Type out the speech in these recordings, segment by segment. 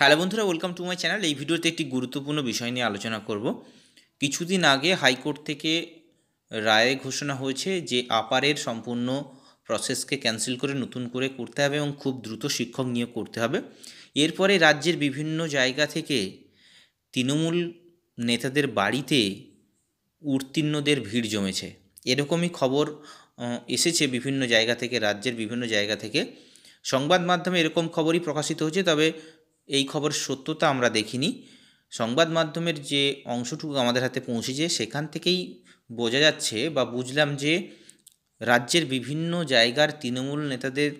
hello বন্ধুরা welcome to my channel এই ভিডিওতে একটি গুরুত্বপূর্ণ বিষয় নিয়ে আলোচনা করব কিছুদিন আগে হাইকোর্ট থেকে রায়ে ঘোষণা হয়েছে যে আপারের সম্পূর্ণ প্রসেসকে ক্যান্সেল করে নতুন করে করতে হবে এবং খুব দ্রুত শিক্ষক নিয়োগ করতে হবে এরপরে রাজ্যের বিভিন্ন জায়গা থেকে তৃণমূল নেতাদের বাড়িতে উত্তীর্ণদের ভিড় জমেছে এরকমই খবর এসেছে বিভিন্ন জায়গা থেকে রাজ্যের বিভিন্ন জায়গা থেকে সংবাদ মাধ্যমে এরকম খবরই প্রকাশিত হয়েছে তবে এই খবর সত্যতা আমরা দেখিনি সংবাদ মাধ্যমের যে অংশটুকু আমাদের হাতে পৌঁছেছে সেখান থেকেই বোঝা যাচ্ছে বা বুঝলাম যে রাজ্যের বিভিন্ন জায়গার তৃণমূল নেতাদের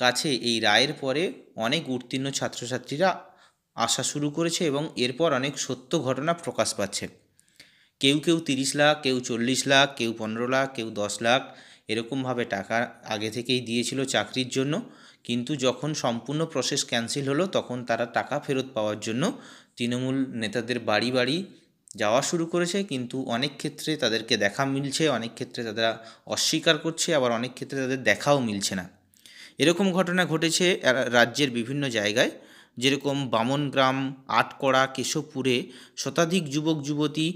কাছে এই রায়ের পরে অনেক উত্তীর্ণ ছাত্রছাত্রীরা আসা শুরু করেছে এবং এরপর অনেক সত্য ঘটনা প্রকাশ পাচ্ছে কেউ কেউ তিরিশ লাখ কেউ চল্লিশ লাখ কেউ পনেরো লাখ কেউ দশ লাখ এরকমভাবে টাকা আগে থেকেই দিয়েছিল চাকরির জন্য কিন্তু যখন সম্পূর্ণ প্রসেস ক্যান্সেল হলো তখন তারা টাকা ফেরত পাওয়ার জন্য তৃণমূল নেতাদের বাড়ি বাড়ি যাওয়া শুরু করেছে কিন্তু অনেক ক্ষেত্রে তাদেরকে দেখা মিলছে অনেক ক্ষেত্রে তারা অস্বীকার করছে আবার অনেক ক্ষেত্রে তাদের দেখাও মিলছে না এরকম ঘটনা ঘটেছে রাজ্যের বিভিন্ন জায়গায় যেরকম বামনগ্রাম আটকড়া কেশবপুরে শতাধিক যুবক যুবতী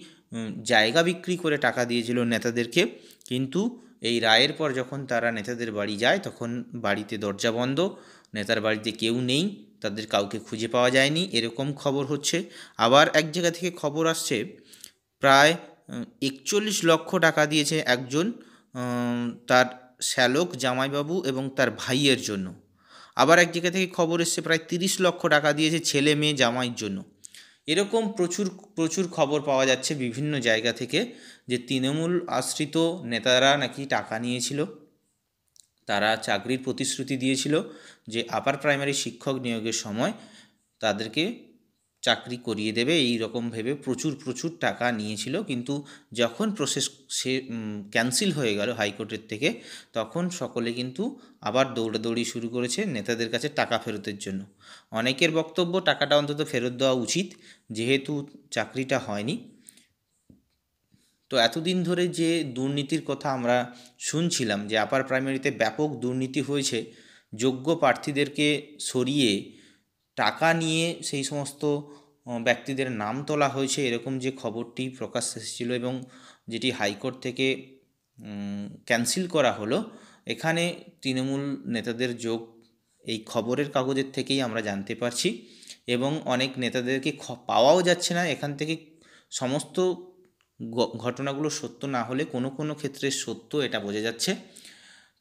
জায়গা বিক্রি করে টাকা দিয়েছিল নেতাদেরকে কিন্তু এই রায়ের পর যখন তারা নেতাদের বাড়ি যায় তখন বাড়িতে দরজা বন্ধ নেতার বাড়িতে কেউ নেই তাদের কাউকে খুঁজে পাওয়া যায়নি এরকম খবর হচ্ছে আবার এক জায়গা থেকে খবর আসছে প্রায় একচল্লিশ লক্ষ টাকা দিয়েছে একজন তার শ্যালক জামাইবাবু এবং তার ভাইয়ের জন্য আবার এক জায়গা থেকে খবর এসছে প্রায় তিরিশ লক্ষ টাকা দিয়েছে ছেলে মেয়ে জামাইয়ের জন্য এরকম প্রচুর প্রচুর খবর পাওয়া যাচ্ছে বিভিন্ন জায়গা থেকে যে তৃণমূল আশ্রিত নেতারা নাকি টাকা নিয়েছিল তারা চাকরির প্রতিশ্রুতি দিয়েছিল যে আপার প্রাইমারি শিক্ষক নিয়োগের সময় তাদেরকে চাকরি করিয়ে দেবে এই রকম ভেবে প্রচুর প্রচুর টাকা নিয়েছিল কিন্তু যখন প্রসেস সে ক্যান্সেল হয়ে গেল হাইকোর্টের থেকে তখন সকলে কিন্তু আবার দৌড়াদৌড়ি শুরু করেছে নেতাদের কাছে টাকা ফেরতের জন্য অনেকের বক্তব্য টাকাটা অন্তত ফেরত দেওয়া উচিত যেহেতু চাকরিটা হয়নি তো এতদিন ধরে যে দুর্নীতির কথা আমরা শুনছিলাম যে আপার প্রাইমারিতে ব্যাপক দুর্নীতি হয়েছে যোগ্য প্রার্থীদেরকে সরিয়ে টাকা নিয়ে সেই সমস্ত ব্যক্তিদের নাম তোলা হয়েছে এরকম যে খবরটি প্রকাশ এসেছিল এবং যেটি হাইকোর্ট থেকে ক্যান্সেল করা হলো এখানে তৃণমূল নেতাদের যোগ এই খবরের কাগজের থেকেই আমরা জানতে পারছি এবং অনেক নেতাদেরকে পাওয়াও যাচ্ছে না এখান থেকে সমস্ত ঘটনাগুলো সত্য না হলে কোনো কোনো ক্ষেত্রে সত্য এটা বোঝা যাচ্ছে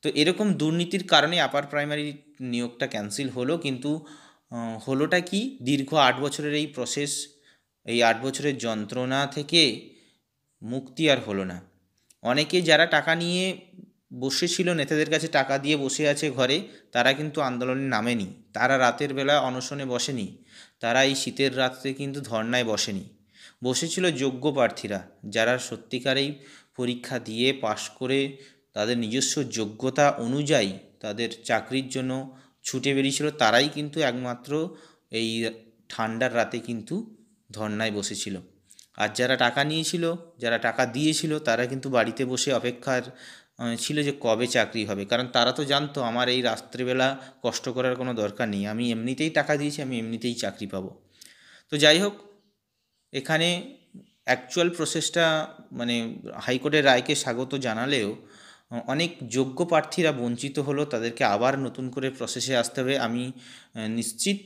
তো এরকম দুর্নীতির কারণে আপার প্রাইমারি নিয়োগটা ক্যান্সেল হলো কিন্তু হলোটা কি দীর্ঘ আট বছরের এই প্রসেস এই আট বছরের যন্ত্রণা থেকে মুক্তি আর হলো না অনেকে যারা টাকা নিয়ে বসেছিল নেতাদের কাছে টাকা দিয়ে বসে আছে ঘরে তারা কিন্তু আন্দোলনে নামেনি তারা রাতের বেলা অনশনে বসেনি তারা এই শীতের রাত্রে কিন্তু ধর্নায় বসেনি বসেছিল যোগ্য প্রার্থীরা যারা সত্যিকারেই পরীক্ষা দিয়ে পাশ করে তাদের নিজস্ব যোগ্যতা অনুযায়ী তাদের চাকরির জন্য ছুটে বেরিয়েছিল তারাই কিন্তু একমাত্র এই ঠান্ডার রাতে কিন্তু ধর্নায় বসেছিল আর যারা টাকা নিয়েছিল যারা টাকা দিয়েছিল তারা কিন্তু বাড়িতে বসে অপেক্ষার ছিল যে কবে চাকরি হবে কারণ তারা তো জানতো আমার এই রাত্রেবেলা কষ্ট করার কোনো দরকার নেই আমি এমনিতেই টাকা দিয়েছি আমি এমনিতেই চাকরি পাবো তো যাই হোক এখানে অ্যাকচুয়াল প্রসেসটা মানে হাইকোর্টের রায়কে স্বাগত জানালেও অনেক যোগ্য প্রার্থীরা বঞ্চিত হলো তাদেরকে আবার নতুন করে প্রসেসে আসতে হবে আমি নিশ্চিত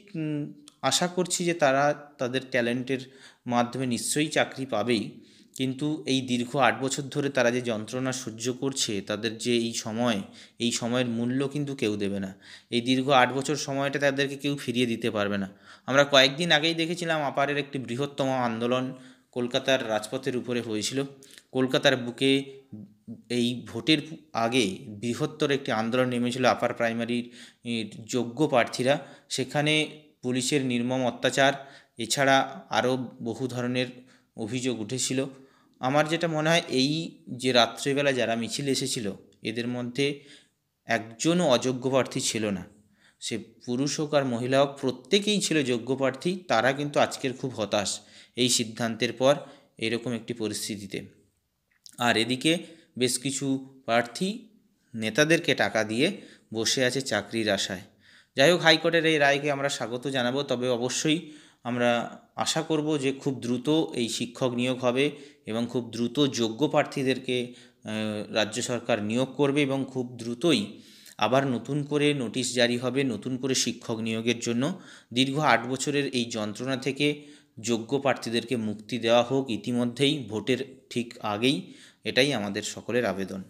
আশা করছি যে তারা তাদের ট্যালেন্টের মাধ্যমে নিশ্চয়ই চাকরি পাবেই কিন্তু এই দীর্ঘ আট বছর ধরে তারা যে যন্ত্রণা সহ্য করছে তাদের যে এই সময় এই সময়ের মূল্য কিন্তু কেউ দেবে না এই দীর্ঘ আট বছর সময়টা তাদেরকে কেউ ফিরিয়ে দিতে পারবে না আমরা কয়েকদিন আগেই দেখেছিলাম আপারের একটি বৃহত্তম আন্দোলন কলকাতার রাজপথের উপরে হয়েছিল কলকাতার বুকে এই ভোটের আগে বৃহত্তর একটি আন্দোলন নেমেছিল আপার প্রাইমারির যোগ্য প্রার্থীরা সেখানে পুলিশের নির্মম অত্যাচার এছাড়া আরও বহু ধরনের অভিযোগ উঠেছিল আমার যেটা মনে হয় এই যে রাত্রিবেলা যারা মিছিল এসেছিল এদের মধ্যে একজনও অযোগ্য প্রার্থী ছিল না সে পুরুষ হোক আর মহিলা হোক প্রত্যেকেই ছিল যোগ্য প্রার্থী তারা কিন্তু আজকের খুব হতাশ এই সিদ্ধান্তের পর এরকম একটি পরিস্থিতিতে আর এদিকে বেশ কিছু প্রার্থী নেতাদেরকে টাকা দিয়ে বসে আছে চাকরির আশায় যাই হোক হাইকোর্টের এই রায়কে আমরা স্বাগত জানাবো তবে অবশ্যই আমরা আশা করব যে খুব দ্রুত এই শিক্ষক নিয়োগ হবে এবং খুব দ্রুত যোগ্য প্রার্থীদেরকে রাজ্য সরকার নিয়োগ করবে এবং খুব দ্রুতই আবার নতুন করে নোটিশ জারি হবে নতুন করে শিক্ষক নিয়োগের জন্য দীর্ঘ আট বছরের এই যন্ত্রণা থেকে যোগ্য প্রার্থীদেরকে মুক্তি দেওয়া হোক ইতিমধ্যেই ভোটের ঠিক আগেই এটাই আমাদের সকলের আবেদন